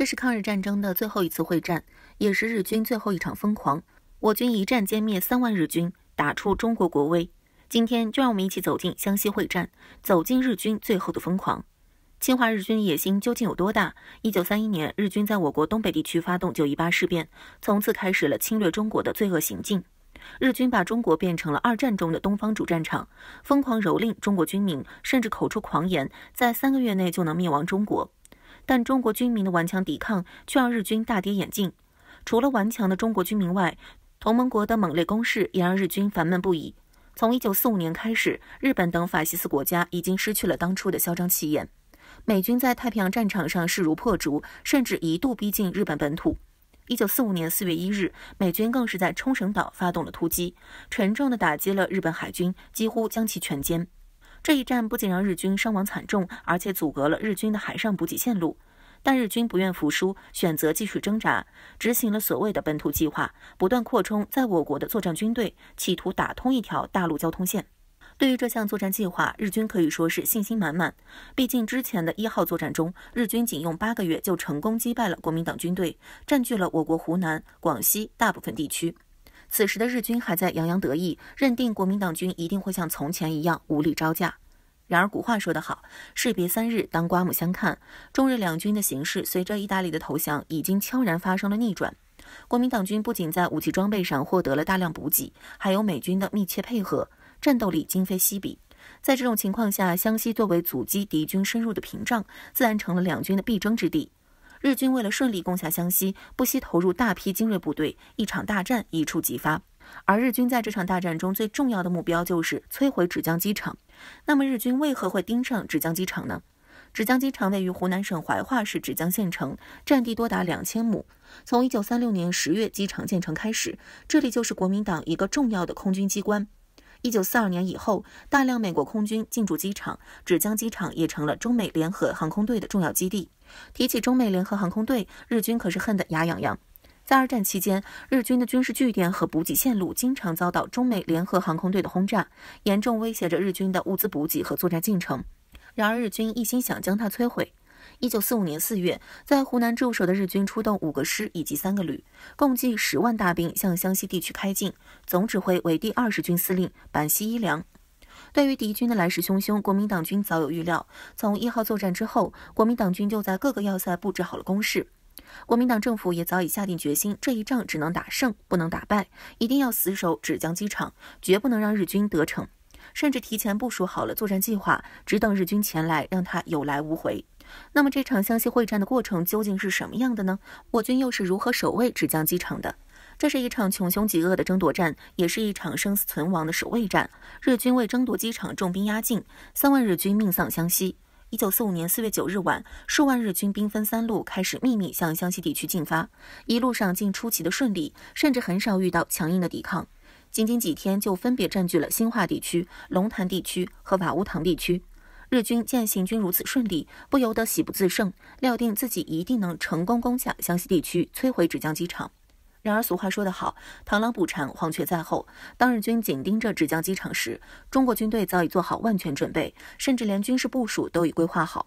这是抗日战争的最后一次会战，也是日军最后一场疯狂。我军一战歼灭三万日军，打出中国国威。今天就让我们一起走进湘西会战，走进日军最后的疯狂。侵华日军野心究竟有多大？一九三一年，日军在我国东北地区发动九一八事变，从此开始了侵略中国的罪恶行径。日军把中国变成了二战中的东方主战场，疯狂蹂躏中国军民，甚至口出狂言，在三个月内就能灭亡中国。但中国军民的顽强抵抗却让日军大跌眼镜。除了顽强的中国军民外，同盟国的猛烈攻势也让日军烦闷不已。从1945年开始，日本等法西斯国家已经失去了当初的嚣张气焰。美军在太平洋战场上势如破竹，甚至一度逼近日本本土。1945年4月1日，美军更是在冲绳岛发动了突击，沉重地打击了日本海军，几乎将其全歼。这一战不仅让日军伤亡惨重，而且阻隔了日军的海上补给线路。但日军不愿服输，选择继续挣扎，执行了所谓的“本土计划”，不断扩充在我国的作战军队，企图打通一条大陆交通线。对于这项作战计划，日军可以说是信心满满。毕竟之前的一号作战中，日军仅用八个月就成功击败了国民党军队，占据了我国湖南、广西大部分地区。此时的日军还在洋洋得意，认定国民党军一定会像从前一样无力招架。然而古话说得好：“士别三日，当刮目相看。”中日两军的形势随着意大利的投降，已经悄然发生了逆转。国民党军不仅在武器装备上获得了大量补给，还有美军的密切配合，战斗力今非昔比。在这种情况下，湘西作为阻击敌军深入的屏障，自然成了两军的必争之地。日军为了顺利攻下湘西，不惜投入大批精锐部队，一场大战一触即发。而日军在这场大战中最重要的目标就是摧毁芷江机场。那么，日军为何会盯上芷江机场呢？芷江机场位于湖南省怀化市芷江县城，占地多达两千亩。从一九三六年十月机场建成开始，这里就是国民党一个重要的空军机关。一九四二年以后，大量美国空军进驻机场，芷江机场也成了中美联合航空队的重要基地。提起中美联合航空队，日军可是恨得牙痒痒。在二战期间，日军的军事据点和补给线路经常遭到中美联合航空队的轰炸，严重威胁着日军的物资补给和作战进程。然而，日军一心想将它摧毁。一九四五年四月，在湖南驻守的日军出动五个师以及三个旅，共计十万大兵向湘西地区开进，总指挥为第二十军司令板西一良。对于敌军的来势汹汹，国民党军早有预料。从一号作战之后，国民党军就在各个要塞布置好了攻势。国民党政府也早已下定决心，这一仗只能打胜，不能打败，一定要死守芷江机场，绝不能让日军得逞。甚至提前部署好了作战计划，只等日军前来，让他有来无回。那么这场湘西会战的过程究竟是什么样的呢？我军又是如何守卫芷江机场的？这是一场穷凶极恶的争夺战，也是一场生死存亡的守卫战。日军为争夺机场，重兵压境，三万日军命丧湘西。一九四五年四月九日晚，数万日军兵分三路开始秘密向湘西地区进发，一路上竟出奇的顺利，甚至很少遇到强硬的抵抗。仅仅几天，就分别占据了新化地区、龙潭地区和瓦屋塘地区。日军见行军如此顺利，不由得喜不自胜，料定自己一定能成功攻下湘西地区，摧毁芷江机场。然而，俗话说得好，“螳螂捕蝉，黄雀在后”。当日军紧盯着芷江机场时，中国军队早已做好万全准备，甚至连军事部署都已规划好。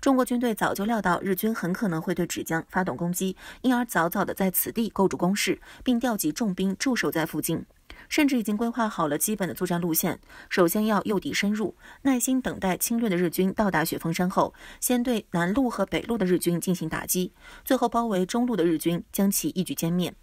中国军队早就料到日军很可能会对芷江发动攻击，因而早早的在此地构筑工事，并调集重兵驻守在附近。甚至已经规划好了基本的作战路线。首先要诱敌深入，耐心等待侵略的日军到达雪峰山后，先对南路和北路的日军进行打击，最后包围中路的日军，将其一举歼灭。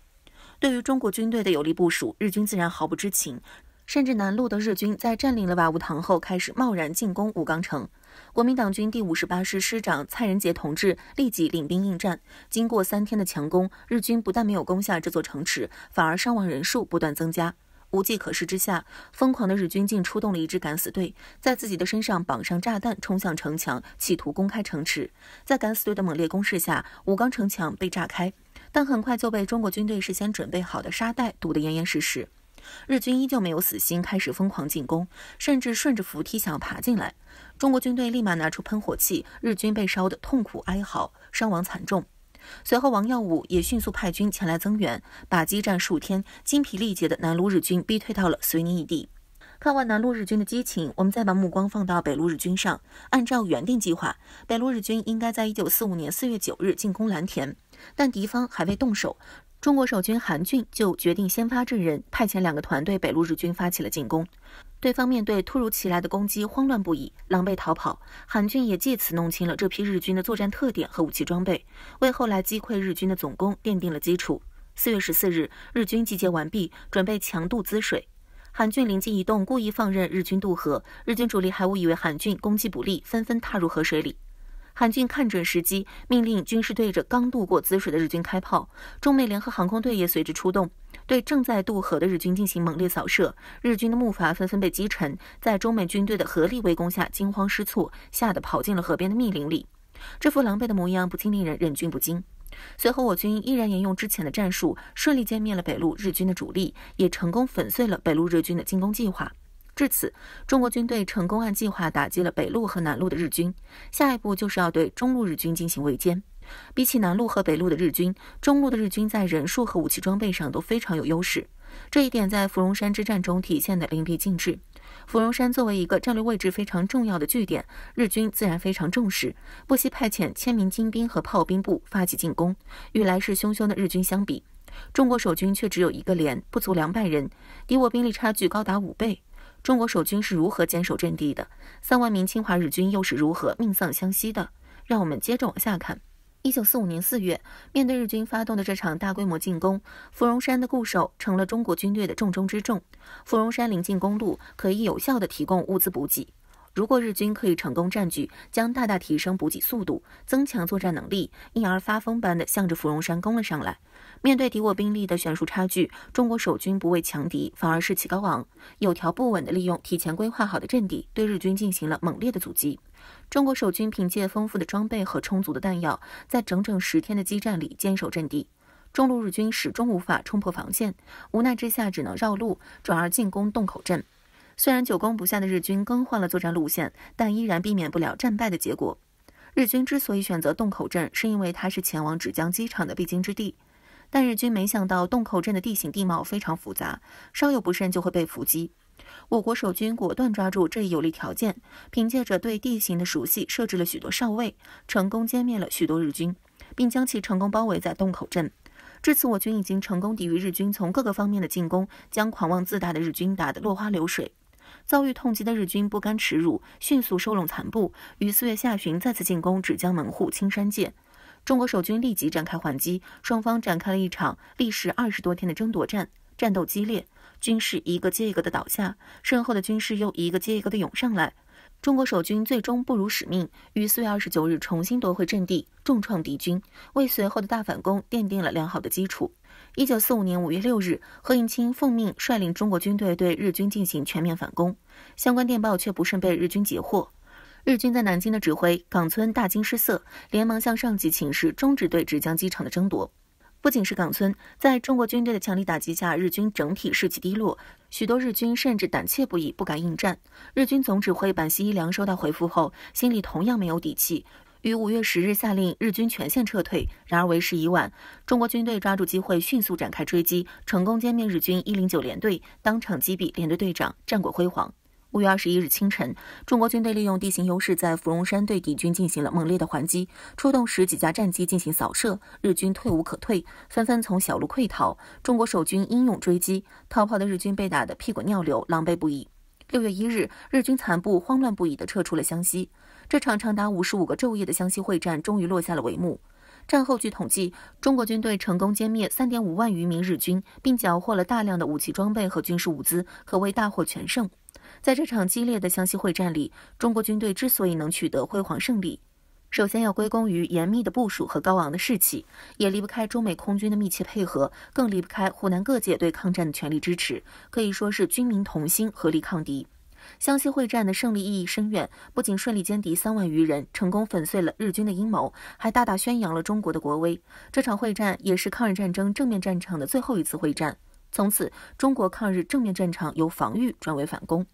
对于中国军队的有力部署，日军自然毫不知情。甚至南路的日军在占领了瓦屋塘后，开始贸然进攻武冈城。国民党军第五十八师师长蔡仁杰同志立即领兵应战。经过三天的强攻，日军不但没有攻下这座城池，反而伤亡人数不断增加。无计可施之下，疯狂的日军竟出动了一支敢死队，在自己的身上绑上炸弹，冲向城墙，企图公开城池。在敢死队的猛烈攻势下，武冈城墙被炸开，但很快就被中国军队事先准备好的沙袋堵得严严实实。日军依旧没有死心，开始疯狂进攻，甚至顺着扶梯想要爬进来。中国军队立马拿出喷火器，日军被烧得痛苦哀嚎，伤亡惨重。随后，王耀武也迅速派军前来增援，把激战数天、精疲力竭的南路日军逼退到了绥宁一地。看完南路日军的激情，我们再把目光放到北路日军上。按照原定计划，北路日军应该在一九四五年四月九日进攻蓝田，但敌方还未动手。中国守军韩俊就决定先发制人，派遣两个团队北路日军发起了进攻。对方面对突如其来的攻击，慌乱不已，狼狈逃跑。韩俊也借此弄清了这批日军的作战特点和武器装备，为后来击溃日军的总攻奠定了基础。四月十四日，日军集结完毕，准备强渡滋水。韩俊灵机一动，故意放任日军渡河。日军主力还误以为韩俊攻击不利，纷纷踏入河水里。韩军看准时机，命令军事对着刚渡过滋水的日军开炮，中美联合航空队也随之出动，对正在渡河的日军进行猛烈扫射，日军的木筏纷纷被击沉，在中美军队的合力围攻下，惊慌失措，吓得跑进了河边的密林里，这副狼狈的模样不禁令人忍俊不禁。随后，我军依然沿用之前的战术，顺利歼灭了北路日军的主力，也成功粉碎了北路日军的进攻计划。至此，中国军队成功按计划打击了北路和南路的日军，下一步就是要对中路日军进行围歼。比起南路和北路的日军，中路的日军在人数和武器装备上都非常有优势，这一点在芙蓉山之战中体现的淋漓尽致。芙蓉山作为一个战略位置非常重要的据点，日军自然非常重视，不惜派遣千名精兵和炮兵部发起进攻。与来势汹汹的日军相比，中国守军却只有一个连，不足两百人，敌我兵力差距高达五倍。中国守军是如何坚守阵地的？三万名侵华日军又是如何命丧湘西的？让我们接着往下看。一九四五年四月，面对日军发动的这场大规模进攻，芙蓉山的固守成了中国军队的重中之重。芙蓉山临近公路，可以有效的提供物资补给。如果日军可以成功占据，将大大提升补给速度，增强作战能力，因而发疯般的向着芙蓉山攻了上来。面对敌我兵力的悬殊差距，中国守军不畏强敌，反而士气高昂，有条不紊地利用提前规划好的阵地，对日军进行了猛烈的阻击。中国守军凭借丰富的装备和充足的弹药，在整整十天的激战里坚守阵地，中路日军始终无法冲破防线，无奈之下只能绕路，转而进攻洞口镇。虽然久攻不下的日军更换了作战路线，但依然避免不了战败的结果。日军之所以选择洞口镇，是因为它是前往芷江机场的必经之地。但日军没想到洞口镇的地形地貌非常复杂，稍有不慎就会被伏击。我国守军果断抓住这一有利条件，凭借着对地形的熟悉，设置了许多哨位，成功歼灭了许多日军，并将其成功包围在洞口镇。至此，我军已经成功抵御日军从各个方面的进攻，将狂妄自大的日军打得落花流水。遭遇痛击的日军不甘耻辱，迅速收拢残部，于四月下旬再次进攻芷江门户青山界。中国守军立即展开还击，双方展开了一场历时二十多天的争夺战，战斗激烈，军士一个接一个的倒下，身后的军士又一个接一个的涌上来。中国守军最终不辱使命，于四月二十九日重新夺回阵地，重创敌军，为随后的大反攻奠定了良好的基础。一九四五年五月六日，何应钦奉命率领中国军队对日军进行全面反攻，相关电报却不慎被日军截获。日军在南京的指挥冈村大惊失色，连忙向上级请示终止对芷江机场的争夺。不仅是冈村，在中国军队的强力打击下，日军整体士气低落，许多日军甚至胆怯不已，不敢应战。日军总指挥板西一良收到回复后，心里同样没有底气，于五月十日下令日军全线撤退。然而为时已晚，中国军队抓住机会迅速展开追击，成功歼灭日军一零九联队，当场击毙联队队长，战果辉煌。五月二十一日清晨，中国军队利用地形优势，在芙蓉山对敌军进行了猛烈的还击，出动十几架战机进行扫射，日军退无可退，纷纷从小路溃逃。中国守军英勇追击，逃跑的日军被打得屁滚尿流，狼狈不已。六月一日，日军残部慌乱不已地撤出了湘西。这场长达五十五个昼夜的湘西会战终于落下了帷幕。战后，据统计，中国军队成功歼灭三点五万余名日军，并缴获了大量的武器装备和军事物资，可谓大获全胜。在这场激烈的湘西会战里，中国军队之所以能取得辉煌胜利，首先要归功于严密的部署和高昂的士气，也离不开中美空军的密切配合，更离不开湖南各界对抗战的全力支持，可以说是军民同心，合力抗敌。湘西会战的胜利意义深远，不仅顺利歼敌三万余人，成功粉碎了日军的阴谋，还大大宣扬了中国的国威。这场会战也是抗日战争正面战场的最后一次会战，从此中国抗日正面战场由防御转为反攻。